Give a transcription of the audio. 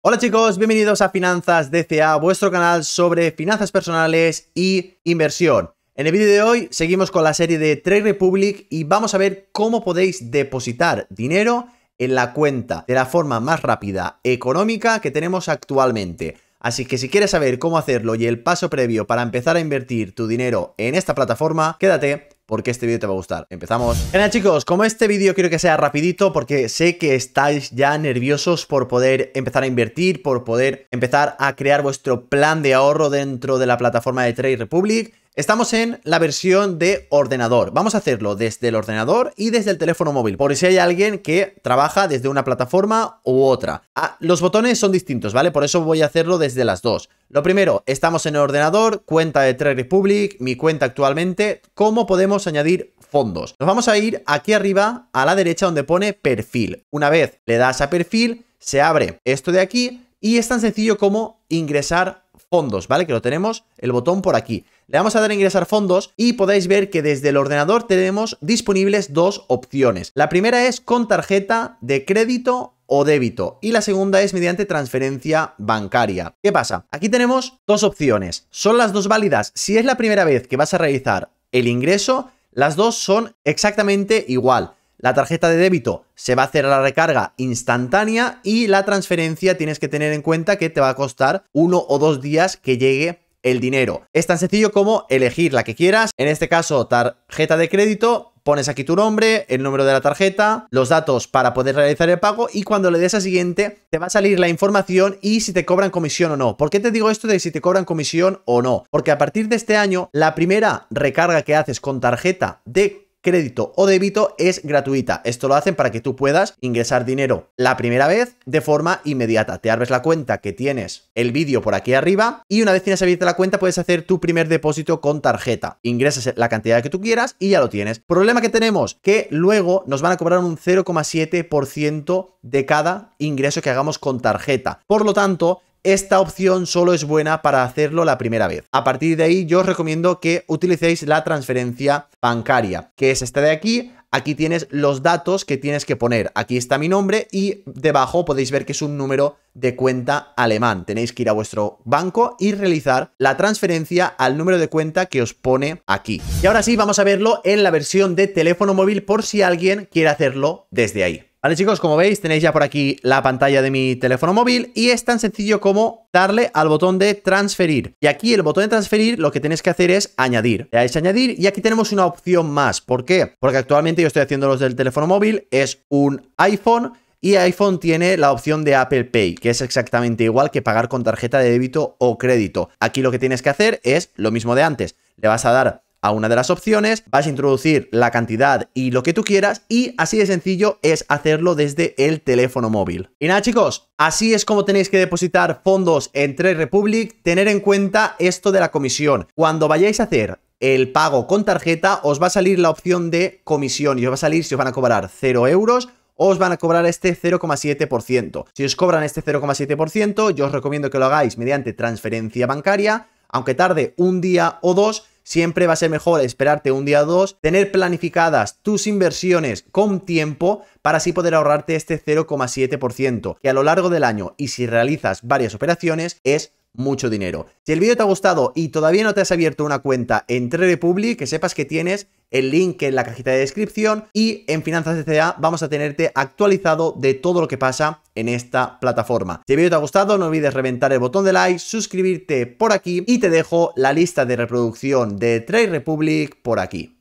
Hola chicos, bienvenidos a Finanzas DCA, vuestro canal sobre finanzas personales y inversión. En el vídeo de hoy seguimos con la serie de Trade Republic y vamos a ver cómo podéis depositar dinero en la cuenta de la forma más rápida, económica que tenemos actualmente. Así que si quieres saber cómo hacerlo y el paso previo para empezar a invertir tu dinero en esta plataforma, quédate porque este vídeo te va a gustar. Empezamos. Bueno chicos, como este vídeo quiero que sea rapidito porque sé que estáis ya nerviosos por poder empezar a invertir, por poder empezar a crear vuestro plan de ahorro dentro de la plataforma de Trade Republic. Estamos en la versión de ordenador. Vamos a hacerlo desde el ordenador y desde el teléfono móvil, por si hay alguien que trabaja desde una plataforma u otra. Ah, los botones son distintos, ¿vale? Por eso voy a hacerlo desde las dos. Lo primero, estamos en el ordenador, cuenta de Trade Republic, mi cuenta actualmente, ¿cómo podemos añadir fondos? Nos vamos a ir aquí arriba a la derecha donde pone perfil. Una vez le das a perfil, se abre esto de aquí y es tan sencillo como ingresar fondos, ¿vale? Que lo tenemos el botón por aquí. Le vamos a dar ingresar fondos y podéis ver que desde el ordenador tenemos disponibles dos opciones. La primera es con tarjeta de crédito o débito y la segunda es mediante transferencia bancaria. ¿Qué pasa? Aquí tenemos dos opciones. Son las dos válidas. Si es la primera vez que vas a realizar el ingreso, las dos son exactamente igual. La tarjeta de débito se va a hacer a la recarga instantánea y la transferencia tienes que tener en cuenta que te va a costar uno o dos días que llegue el dinero. Es tan sencillo como elegir la que quieras, en este caso tarjeta de crédito, pones aquí tu nombre, el número de la tarjeta, los datos para poder realizar el pago y cuando le des a siguiente te va a salir la información y si te cobran comisión o no. ¿Por qué te digo esto de si te cobran comisión o no? Porque a partir de este año la primera recarga que haces con tarjeta de crédito o débito es gratuita. Esto lo hacen para que tú puedas ingresar dinero la primera vez de forma inmediata. Te abres la cuenta que tienes el vídeo por aquí arriba y una vez tienes abierta la cuenta puedes hacer tu primer depósito con tarjeta. Ingresas la cantidad que tú quieras y ya lo tienes. Problema que tenemos, que luego nos van a cobrar un 0,7% de cada ingreso que hagamos con tarjeta. Por lo tanto, esta opción solo es buena para hacerlo la primera vez. A partir de ahí yo os recomiendo que utilicéis la transferencia bancaria, que es esta de aquí. Aquí tienes los datos que tienes que poner. Aquí está mi nombre y debajo podéis ver que es un número de cuenta alemán. Tenéis que ir a vuestro banco y realizar la transferencia al número de cuenta que os pone aquí. Y ahora sí, vamos a verlo en la versión de teléfono móvil por si alguien quiere hacerlo desde ahí. Vale chicos, como veis tenéis ya por aquí la pantalla de mi teléfono móvil y es tan sencillo como darle al botón de transferir. Y aquí el botón de transferir lo que tenéis que hacer es añadir. Le dais añadir y aquí tenemos una opción más. ¿Por qué? Porque actualmente yo estoy haciendo los del teléfono móvil, es un iPhone y iPhone tiene la opción de Apple Pay, que es exactamente igual que pagar con tarjeta de débito o crédito. Aquí lo que tienes que hacer es lo mismo de antes. Le vas a dar una de las opciones, vas a introducir la cantidad y lo que tú quieras y así de sencillo es hacerlo desde el teléfono móvil. Y nada chicos, así es como tenéis que depositar fondos en Trade Republic, tener en cuenta esto de la comisión. Cuando vayáis a hacer el pago con tarjeta, os va a salir la opción de comisión y os va a salir si os van a cobrar 0 euros os van a cobrar este 0,7%. Si os cobran este 0,7%, yo os recomiendo que lo hagáis mediante transferencia bancaria, aunque tarde un día o dos, siempre va a ser mejor esperarte un día o dos, tener planificadas tus inversiones con tiempo para así poder ahorrarte este 0,7% que a lo largo del año y si realizas varias operaciones es mucho dinero. Si el vídeo te ha gustado y todavía no te has abierto una cuenta en Trade Republic, que sepas que tienes el link en la cajita de descripción y en Finanzas CCA vamos a tenerte actualizado de todo lo que pasa en esta plataforma. Si el vídeo te ha gustado, no olvides reventar el botón de like, suscribirte por aquí y te dejo la lista de reproducción de Trade Republic por aquí.